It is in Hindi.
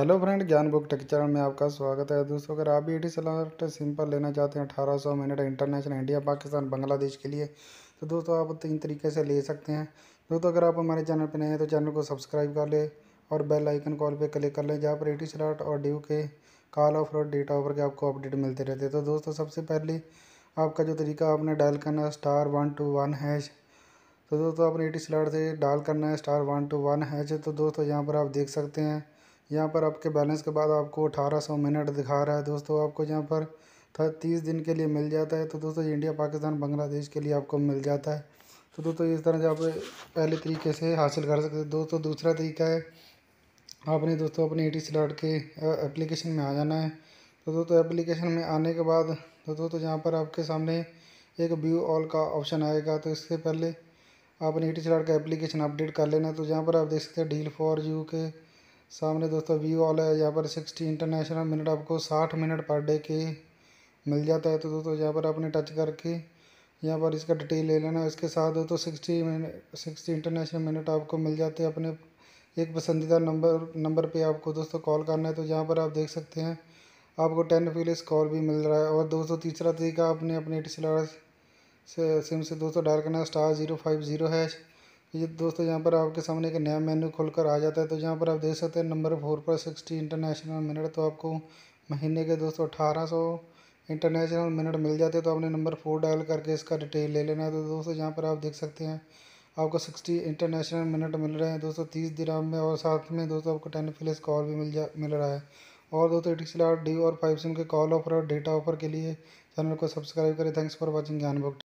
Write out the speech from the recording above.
hello friend Gyan book tech channel में आपका स्वागत है दोस्तों अगर आप भी एटी सलाट सिंपल लेना चाहते हैं अठारह सौ minute international India Pakistan Bangladesh के लिए तो दोस्तों आप तीन तरीके से ले सकते हैं दोस्तों अगर आप हमारे चैनल पर नए हैं तो चैनल को सब्सक्राइब कर लें और बेल आइकन कॉल पर क्लिक कर लें जहाँ पर एटी सलाट और ड्यू के कॉल ऑफ और डेटा ऑफर के आपको अपडेट मिलते रहते हैं तो दोस्तों सबसे पहले आपका जो तरीका आपने डायल करना है star one two one hash तो दोस्तों आपने एटी सलाट से डायल करना है star one two one hash तो दोस्तों यहाँ पर आप देख सकते हैं यहाँ पर आपके बैलेंस के बाद आपको अठारह सौ मिनट दिखा रहा है दोस्तों आपको यहाँ पर तीस दिन के लिए मिल जाता है तो दोस्तों इंडिया पाकिस्तान बांग्लादेश के लिए आपको मिल जाता है तो दोस्तों इस तरह से आप पहले तरीके से हासिल कर सकते हैं दोस्तों दूसरा तरीका है आपने दोस्तों अपने ई टी स्लॉट के एप्लीकेशन में आ जाना है तो दोस्तों एप्लीकेशन में आने के बाद तो दोस्तों यहाँ पर आपके सामने एक व्यू ऑल का ऑप्शन आएगा तो इससे पहले आपने ई टी स्लॉट का एप्लीकेशन अपडेट कर लेना तो यहाँ पर आप देख सकते हैं डील फॉर यू के सामने दोस्तों व्यू ऑल है यहाँ पर सिक्सटी इंटरनेशनल मिनट आपको साठ मिनट पर डे के मिल जाता है तो दोस्तों यहाँ पर आपने टच करके यहाँ पर इसका डिटेल ले लेना इसके साथ दोस्तों sixty minute sixty international minute आपको मिल जाते हैं अपने एक पसंदीदा नंबर नंबर पे आपको दोस्तों कॉल करना है तो यहाँ पर आप देख सकते हैं आपको टेन फीलिस कॉल भी मिल रहा है और दोस्तों तीसरा तरीका आपने अपने टी से सिम से दोस्तों डायल करना star zero five zero hash ये दोस्तों यहाँ पर आपके सामने एक नया मेन्यू खुलकर आ जाता है तो यहाँ पर आप देख सकते हैं नंबर फोर पर सिक्सटी इंटरनेशनल मिनट तो आपको महीने के दोस्तों अठारह सौ इंटरनेशनल मिनट मिल जाते हैं तो आपने नंबर फोर डायल करके इसका डिटेल ले लेना है तो दोस्तों यहाँ पर आप देख सकते हैं आपको सिक्सटी इंटरनेशनल मिनट मिल रहे हैं दोस्तों तीस दिन में और साथ में दोस्तों आपको टेन फ्लिस कॉल भी मिल जा मिल रहा है और दोस्तों टी सी आर डी और फाइव सिम के कॉल ऑफर और डेटा ऑफर के लिए चैनल को सब्सक्राइब करें thanks for watching Gyan book